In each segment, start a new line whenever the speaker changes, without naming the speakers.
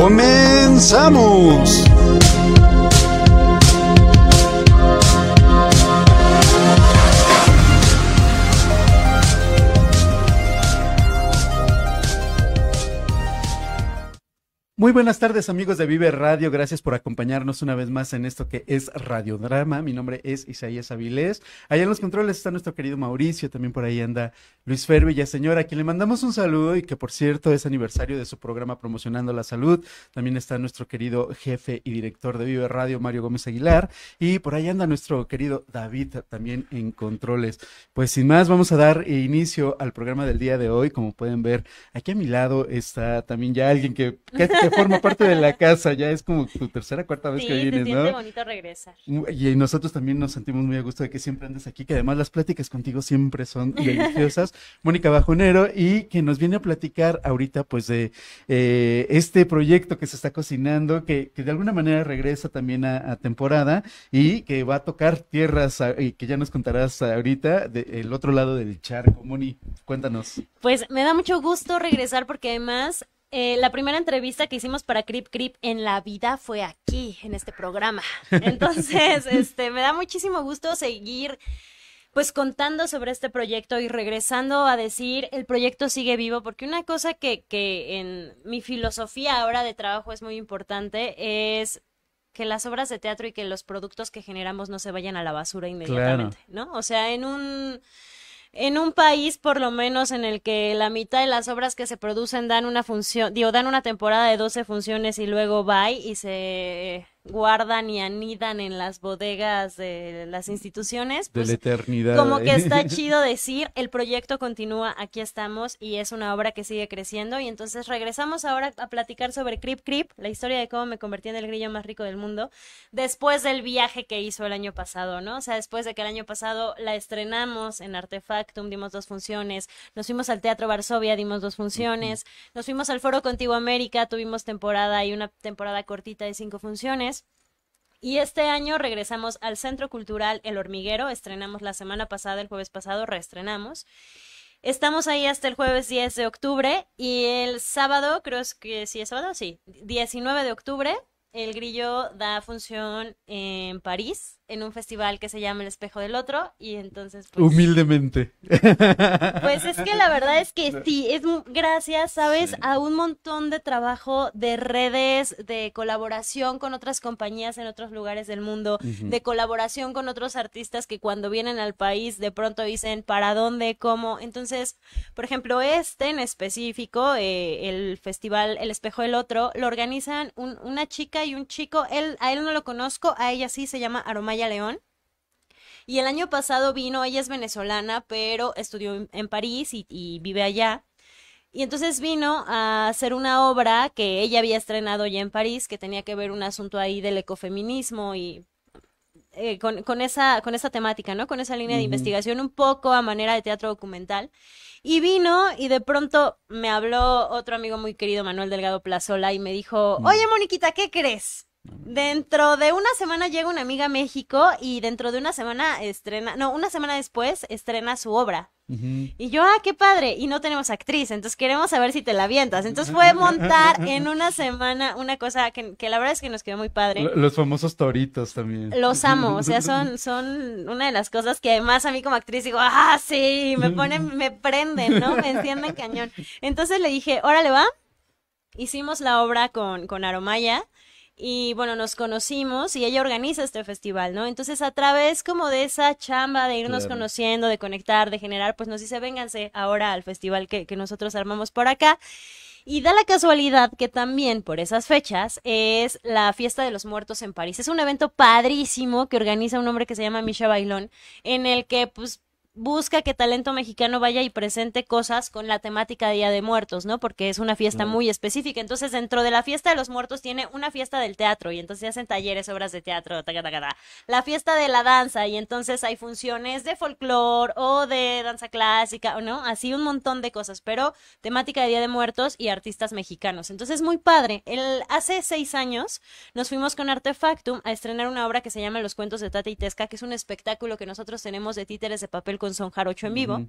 comenzamos. Muy buenas tardes amigos de Vive Radio, gracias por acompañarnos una vez más en esto que es Radiodrama. Mi nombre es Isaías Avilés. Allá en los controles está nuestro querido Mauricio, también por ahí anda Luis Fer señora, a quien le mandamos un saludo y que por cierto es aniversario de su programa Promocionando la Salud. También está nuestro querido jefe y director de Vive Radio, Mario Gómez Aguilar. Y por ahí anda nuestro querido David también en controles. Pues sin más, vamos a dar inicio al programa del día de hoy. Como pueden ver, aquí a mi lado está también ya alguien que... que forma parte de la casa, ya es como tu tercera, cuarta vez que vienes, te ¿no? bonito regresar. Y nosotros también nos sentimos muy a gusto de que siempre andes aquí, que además las pláticas contigo siempre son deliciosas. Mónica Bajonero, y que nos viene a platicar ahorita, pues, de eh, este proyecto que se está cocinando, que, que de alguna manera regresa también a, temporada y que va a tocar tierras, ah, y que ya nos contarás ahorita, del otro lado del charco. Moni, cuéntanos.
Pues me da mucho gusto regresar porque además eh, la primera entrevista que hicimos para Crip Crip en la vida fue aquí, en este programa. Entonces, este, me da muchísimo gusto seguir pues contando sobre este proyecto y regresando a decir el proyecto sigue vivo, porque una cosa que, que en mi filosofía ahora de trabajo es muy importante es que las obras de teatro y que los productos que generamos no se vayan a la basura inmediatamente, ¿no? O sea, en un en un país por lo menos en el que la mitad de las obras que se producen dan una función, digo, dan una temporada de 12 funciones y luego va y se guardan y anidan en las bodegas de las instituciones. Pues,
como que está chido
decir, el proyecto continúa, aquí estamos y es una obra que sigue creciendo. Y entonces regresamos ahora a platicar sobre Creep Creep, la historia de cómo me convertí en el grillo más rico del mundo, después del viaje que hizo el año pasado, ¿no? O sea, después de que el año pasado la estrenamos en Artefactum, dimos dos funciones, nos fuimos al Teatro Varsovia, dimos dos funciones, nos fuimos al Foro Contigo América, tuvimos temporada y una temporada cortita de cinco funciones y este año regresamos al Centro Cultural El Hormiguero. Estrenamos la semana pasada, el jueves pasado, reestrenamos. Estamos ahí hasta el jueves 10 de octubre y el sábado, creo que sí es sábado, sí, 19 de octubre, el grillo da función en París, en un festival que se llama El Espejo del Otro y entonces...
Pues, Humildemente. Pues es que la verdad es que sí,
es gracias, ¿sabes? A un montón de trabajo de redes, de colaboración con otras compañías en otros lugares del mundo, de colaboración con otros artistas que cuando vienen al país de pronto dicen para dónde, cómo. Entonces, por ejemplo, este en específico, eh, el festival El Espejo del Otro, lo organizan un, una chica y un chico. Él, a él no lo conozco, a ella sí, se llama Aromaya León. Y el año pasado vino, ella es venezolana, pero estudió en París y, vive allá. Y entonces vino a hacer una obra que ella había estrenado ya en París, que tenía que ver un asunto ahí del ecofeminismo y eh, con, esa, con esa temática, ¿no? Con esa línea de investigación, un poco a manera de teatro documental. Y vino y de pronto me habló otro amigo muy querido, Manuel Delgado Plazola, y me dijo, oye, Moniquita, ¿qué crees? Dentro de una semana llega una amiga a México y dentro de una semana estrena, no, una semana después estrena su obra. Y yo, ah, qué padre, y no tenemos actriz, entonces queremos saber si te la avientas. Entonces fue montar en una semana una cosa que, la verdad es que nos quedó muy padre.
Los famosos toritos también.
Los amo, o sea, son, son una de las cosas que además a mí como actriz digo, ah, sí, me ponen, me prenden, ¿no? Me encienden cañón. Entonces le dije, órale va, hicimos la obra con, con Aromaya y bueno, nos conocimos y ella organiza este festival, ¿no? Entonces a través como de esa chamba de irnos conociendo, de conectar, de generar, pues nos dice, vénganse ahora al festival que, que nosotros armamos por acá. Y da la casualidad que también por esas fechas es la fiesta de los muertos en París. Es un evento padrísimo que organiza un hombre que se llama Misha Bailón, en el que pues busca que Talento Mexicano vaya y presente cosas con la temática de Día de Muertos, ¿no? Porque es una fiesta muy específica. Entonces, dentro de la fiesta de los muertos tiene una fiesta del teatro y entonces hacen talleres, obras de teatro, La fiesta de la danza y entonces hay funciones de folclore o de danza clásica, ¿no? Así un montón de cosas, pero temática de Día de Muertos y artistas mexicanos. Entonces, muy padre. El, hace seis años nos fuimos con Artefactum a estrenar una obra que se llama Los cuentos de Tata y Tesca, que es un espectáculo que nosotros tenemos de títeres de papel con son Jarocho en vivo.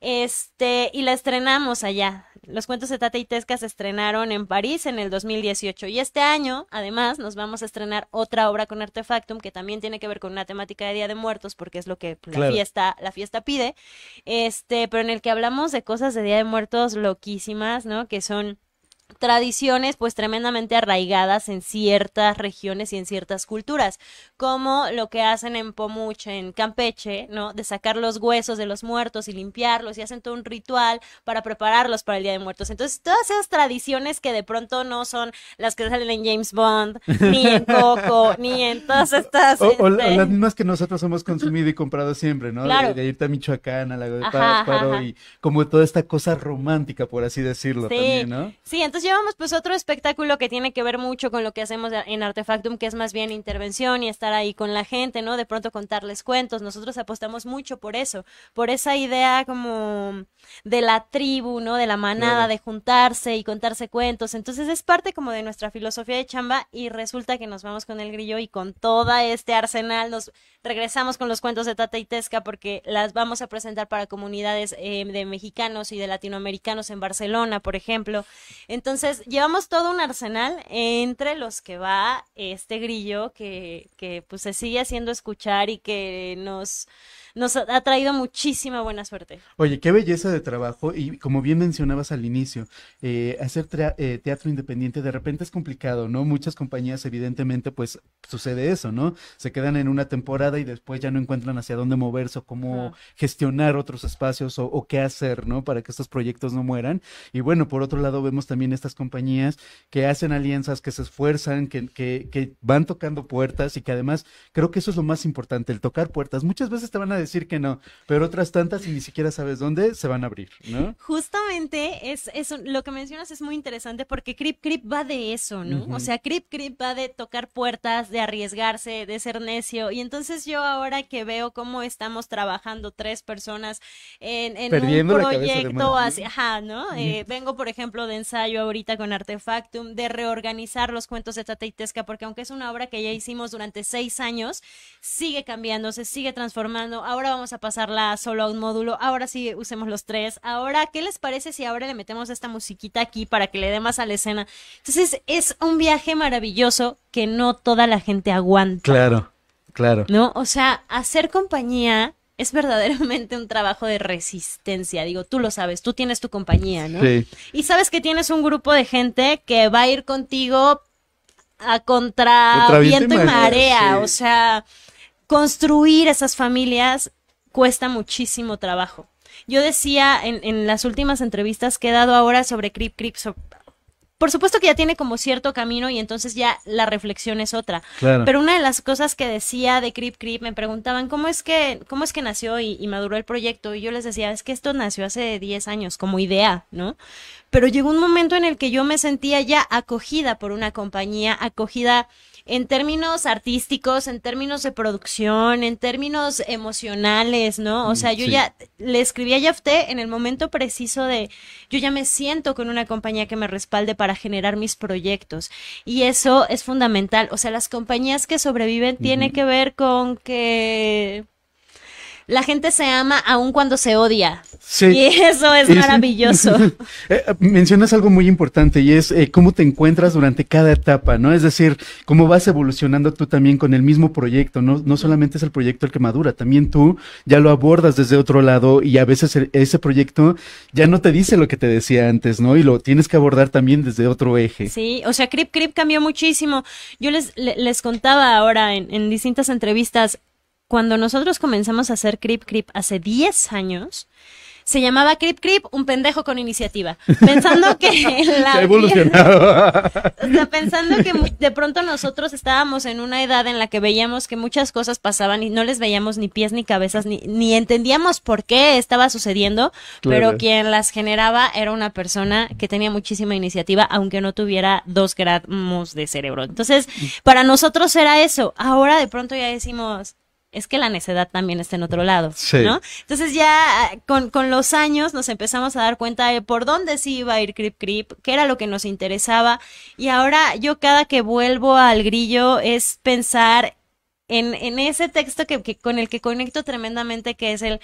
Este, y la estrenamos allá. Los cuentos de Tata y Tesca se estrenaron en París en el 2018 y este año, además, nos vamos a estrenar otra obra con Artefactum que también tiene que ver con una temática de Día de Muertos porque es lo que la fiesta la fiesta pide. Este, pero en el que hablamos de cosas de Día de Muertos loquísimas, ¿no? Que son tradiciones pues tremendamente arraigadas en ciertas regiones y en ciertas culturas, como lo que hacen en Pomuche, en Campeche, ¿no? De sacar los huesos de los muertos y limpiarlos y hacen todo un ritual para prepararlos para el Día de Muertos. Entonces, todas esas tradiciones que de pronto no son las que salen en James Bond, ni en Coco, ni en todas estas... O, este las
mismas que nosotros hemos consumido y comprado siempre, ¿no? De, irte a Michoacán, a la de y como toda esta cosa romántica, por así decirlo, también, ¿no?
Sí, entonces entonces llevamos pues otro espectáculo que tiene que ver mucho con lo que hacemos en Artefactum, que es más bien intervención y estar ahí con la gente, ¿no? De pronto contarles cuentos. Nosotros apostamos mucho por eso, por esa idea como de la tribu, ¿no? De la manada, de juntarse y contarse cuentos. Entonces es parte como de nuestra filosofía de chamba y resulta que nos vamos con el grillo y con todo este arsenal nos regresamos con los cuentos de Tata y Tesca porque las vamos a presentar para comunidades eh, de mexicanos y de latinoamericanos en Barcelona, por ejemplo. Entonces, entonces, llevamos todo un arsenal entre los que va este grillo que, que pues se sigue haciendo escuchar y que nos nos ha traído muchísima buena suerte.
Oye, qué belleza de trabajo y como bien mencionabas al inicio, eh, hacer eh, teatro independiente de repente es complicado, ¿no? Muchas compañías evidentemente pues sucede eso, ¿no? Se quedan en una temporada y después ya no encuentran hacia dónde moverse o cómo gestionar otros espacios o, qué hacer, ¿no? Para que estos proyectos no mueran. Y bueno, por otro lado vemos también estas compañías que hacen alianzas, que se esfuerzan, que, que van tocando puertas y que además creo que eso es lo más importante, el tocar puertas. Muchas veces te van a decir que no, pero otras tantas y ni siquiera sabes dónde se van a abrir,
¿no? Justamente es, es lo que mencionas es muy interesante porque Crip Crip va de eso, ¿no? O sea, Crip Crip va de tocar puertas, de arriesgarse, de ser necio. Y entonces yo ahora que veo cómo estamos trabajando tres personas en, en un proyecto hacia, ajá, ¿no? Eh, vengo, por ejemplo, de ensayo ahorita con Artefactum, de reorganizar los cuentos de Tata y porque aunque es una obra que ya hicimos durante seis años, sigue cambiando, se sigue transformando ahora vamos a pasarla solo a un módulo, ahora sí usemos los tres, ahora, ¿qué les parece si ahora le metemos esta musiquita aquí para que le dé más a la escena? Entonces es un viaje maravilloso que no toda la gente aguanta.
Claro, claro. ¿No?
O sea, hacer compañía es verdaderamente un trabajo de resistencia. Digo, tú lo sabes, tú tienes tu compañía, ¿no? Sí. Y sabes que tienes un grupo de gente que va a ir contigo a contra, viento, y marea, o sea, construir esas familias cuesta muchísimo trabajo. Yo decía en, en las últimas entrevistas que he dado ahora sobre Crip Crip, por supuesto que ya tiene como cierto camino y entonces ya la reflexión es otra. Pero una de las cosas que decía de Crip Crip, me preguntaban cómo es que, cómo es que nació y, y, maduró el proyecto. Y yo les decía, es que esto nació hace 10 años como idea, ¿no? Pero llegó un momento en el que yo me sentía ya acogida por una compañía, acogida en términos artísticos, en términos de producción, en términos emocionales, ¿no? O sea, yo ya le escribí a Yafté en el momento preciso de, yo ya me siento con una compañía que me respalde para generar mis proyectos. Y eso es fundamental. O sea, las compañías que sobreviven tienen tiene que ver con que la gente se ama aún cuando se odia. Sí. Y eso es, maravilloso.
Eh, mencionas algo muy importante y es eh, cómo te encuentras durante cada etapa, ¿no? Es decir, cómo vas evolucionando tú también con el mismo proyecto, ¿no? No solamente es el proyecto el que madura, también tú ya lo abordas desde otro lado y a veces ese proyecto ya no te dice lo que te decía antes, ¿no? Y lo tienes que abordar también desde otro eje.
Sí, o sea, Crip Crip cambió muchísimo. Yo les, les contaba ahora en, en distintas entrevistas, cuando nosotros comenzamos a hacer Crip Creep hace 10 años, se llamaba Crip Creep un pendejo con iniciativa. Pensando que la. Se ha
evolucionado.
o sea, pensando que de pronto nosotros estábamos en una edad en la que veíamos que muchas cosas pasaban y no les veíamos ni pies ni cabezas, ni, entendíamos por qué estaba sucediendo, pero quien las generaba era una persona que tenía muchísima iniciativa, aunque no tuviera dos gramos de cerebro. Entonces, mm. para nosotros era eso. Ahora de pronto ya decimos es que la necedad también está en otro lado, sí. ¿no? Entonces ya ah, con, los años nos empezamos a dar cuenta de por dónde sí iba a ir Crip creep, qué era lo que nos interesaba y ahora yo cada que vuelvo al grillo es pensar en, ese texto que con el que conecto tremendamente que es el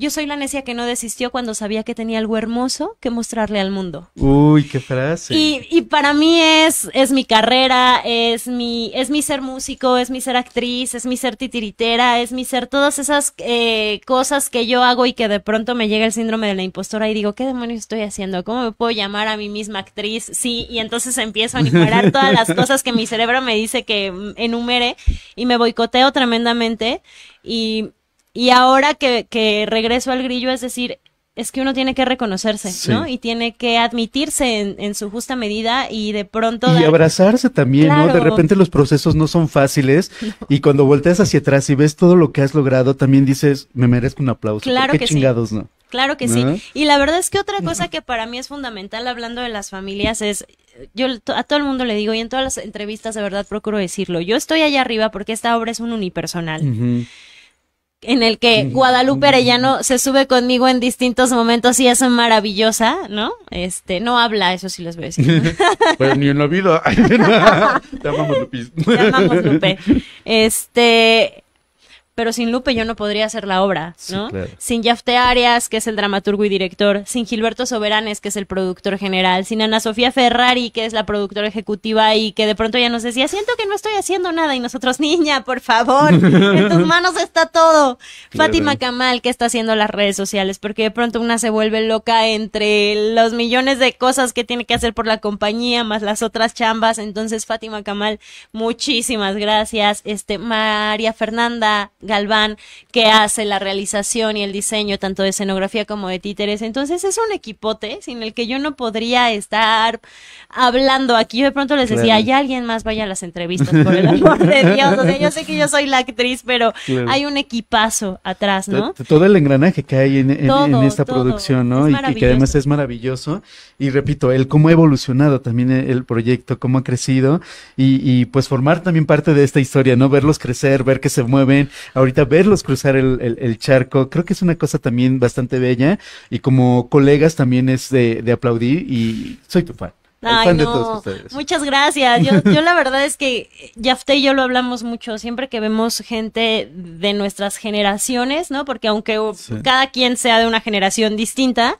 yo soy la necia que no desistió cuando sabía que tenía algo hermoso que mostrarle al mundo.
Uy, qué frase. Y,
para mí es, es mi carrera, es mi, es mi ser músico, es mi ser actriz, es mi ser titiritera, es mi ser todas esas eh, cosas que yo hago y que de pronto me llega el síndrome de la impostora y digo, ¿qué demonios estoy haciendo? ¿Cómo me puedo llamar a mí misma actriz? Sí, y entonces empiezo a enumerar todas las cosas que mi cerebro me dice que mm, enumere y me boicoteo tremendamente y y ahora que, regreso al grillo, es decir, es que uno tiene que reconocerse, ¿no? Y tiene que admitirse en, su justa medida y de pronto... Y
abrazarse también, ¿no? De repente los procesos no son fáciles y cuando volteas hacia atrás y ves todo lo que has logrado, también dices, me merezco un aplauso. Claro ¿Qué que chingados, sí. ¿no?
Claro que sí. Y la verdad es que otra cosa que para mí es fundamental hablando de las familias es, yo a todo el mundo le digo y en todas las entrevistas de verdad procuro decirlo, yo estoy allá arriba porque esta obra es un unipersonal en el que Guadalupe Arellano se sube conmigo en distintos momentos y es maravillosa, ¿no? Este, no habla, eso sí les voy a decir.
ni en la vida. Te amamos, Te amamos, Lupe.
Este, pero sin Lupe yo no podría hacer la obra, ¿no? Sin Yafte Arias, que es el dramaturgo y director, sin Gilberto Soberanes, que es el productor general, sin Ana Sofía Ferrari, que es la productora ejecutiva y que de pronto ya nos decía, siento que no estoy haciendo nada y nosotros, niña, por favor, en tus manos está todo. Fátima Kamal, que está haciendo las redes sociales, porque de pronto una se vuelve loca entre los millones de cosas que tiene que hacer por la compañía, más las otras chambas. Entonces, Fátima Kamal, muchísimas gracias. Este, María Fernanda, Galván, que hace la realización y el diseño tanto de escenografía como de títeres. Entonces es un equipote sin el que yo no podría estar hablando aquí. Yo de pronto les decía, hay alguien más, vaya a las entrevistas, por el amor de Dios. yo sé que yo soy la actriz, pero hay un equipazo atrás, ¿no?
todo el engranaje que hay en, esta producción, ¿no? y, que además es maravilloso. Y repito, el cómo ha evolucionado también el proyecto, cómo ha crecido y, y pues formar también parte de esta historia, ¿no? Verlos crecer, ver que se mueven, ahorita verlos cruzar el, charco, creo que es una cosa también bastante bella y como colegas también es de, aplaudir y soy tu fan. Ay, de todos ustedes.
Muchas gracias. Yo, la verdad es que Yafte y yo lo hablamos mucho. Siempre que vemos gente de nuestras generaciones, ¿no? Porque aunque cada quien sea de una generación distinta,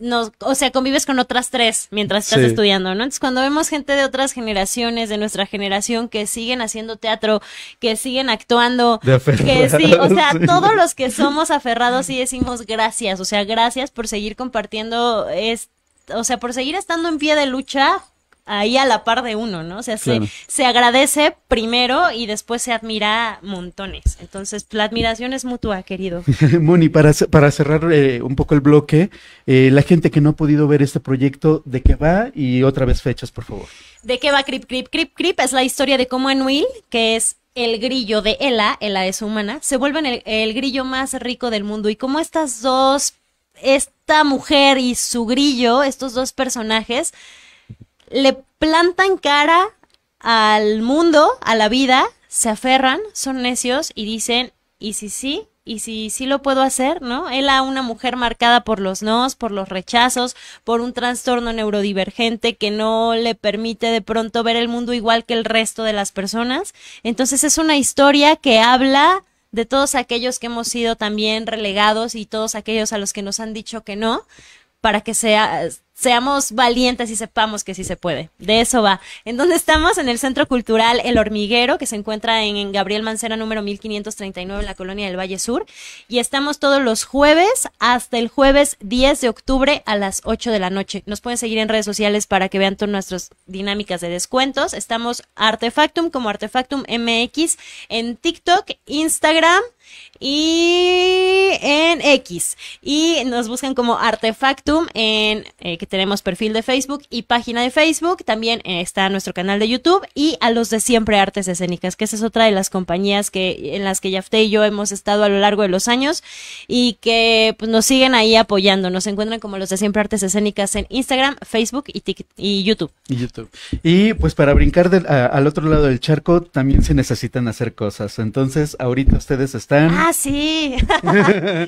nos, o sea, convives con otras tres mientras estás estudiando, ¿no? Entonces, cuando vemos gente de otras generaciones, de nuestra generación, que siguen haciendo teatro, que siguen actuando, que sí, o sea, todos los que somos aferrados y decimos gracias, o sea, gracias por seguir compartiendo, es, o sea, por seguir estando en pie de lucha ahí a la par de uno, ¿no? O sea, se, agradece primero y después se admira montones. Entonces, la admiración es mutua, querido.
Moni, para, para cerrar eh, un poco el bloque, eh, la gente que no ha podido ver este proyecto, ¿de qué va? Y otra vez fechas, por favor.
¿De qué va Crip, Crip, Crip, Crip? Es la historia de cómo Anuil, que es el grillo de Ela, Ela es humana, se vuelve el, el grillo más rico del mundo. Y cómo estas dos, esta mujer y su grillo, estos dos personajes, le plantan cara al mundo, a la vida, se aferran, son necios y dicen, ¿y si sí? ¿Y si sí lo puedo hacer? ¿No? Él a una mujer marcada por los nos, por los rechazos, por un trastorno neurodivergente que no le permite de pronto ver el mundo igual que el resto de las personas. Entonces es una historia que habla de todos aquellos que hemos sido también relegados y todos aquellos a los que nos han dicho que no, para que sea, seamos valientes y sepamos que sí se puede. De eso va. En dónde estamos, en el Centro Cultural El Hormiguero, que se encuentra en, Gabriel Mancera número 1539, en la colonia del Valle Sur. Y estamos todos los jueves hasta el jueves 10 de octubre a las 8 de la noche. Nos pueden seguir en redes sociales para que vean todas nuestras dinámicas de descuentos. Estamos Artefactum como Artefactum MX en TikTok, Instagram y en X. Y nos buscan como Artefactum en eh, que tenemos perfil de Facebook y página de Facebook. También eh, está nuestro canal de YouTube y a los de siempre artes escénicas, que esa es otra de las compañías que en las que Yafté y yo hemos estado a lo largo de los años y que pues, nos siguen ahí apoyando. Nos encuentran como los de siempre artes escénicas en Instagram, Facebook y, y YouTube.
Y YouTube. Y pues para brincar al otro lado del charco también se necesitan hacer cosas. Entonces ahorita ustedes están Ah,
sí.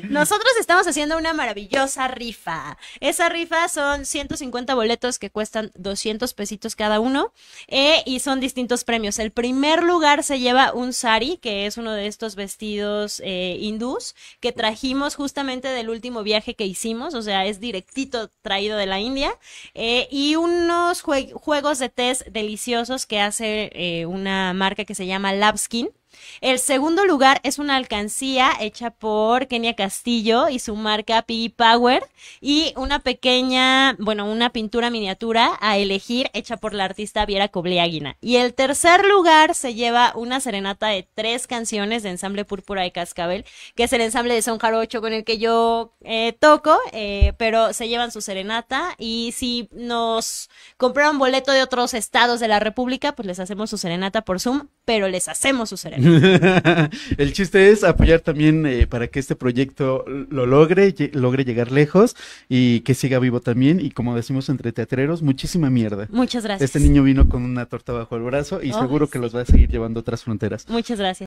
Nosotros estamos haciendo una maravillosa rifa. Esa rifa son 150 boletos que cuestan 200 pesitos cada uno eh, y son distintos premios. El primer lugar se lleva un sari, que es uno de estos vestidos eh, hindús que trajimos justamente del último viaje que hicimos, o sea, es directito traído de la India, eh, y unos juegos de test deliciosos que hace una marca que se llama Labskin el segundo lugar es una alcancía hecha por Kenia Castillo y su marca PE Power y una pequeña, bueno, una pintura miniatura a elegir hecha por la artista Viera Cobleáguina. Y el tercer lugar se lleva una serenata de tres canciones de ensamble Púrpura de Cascabel, que es el ensamble de Son Jarocho con el que yo eh, toco, eh, pero se llevan su serenata y si nos compraron boleto de otros estados de la República, pues les hacemos su serenata por Zoom pero les hacemos su cerebro.
el chiste es apoyar también eh, para que este proyecto lo logre, logre llegar lejos y que siga vivo también. Y como decimos entre teatreros, muchísima mierda. Muchas gracias. Este niño vino con una torta bajo el brazo y oh, seguro que los va a seguir llevando a otras fronteras.
Muchas gracias.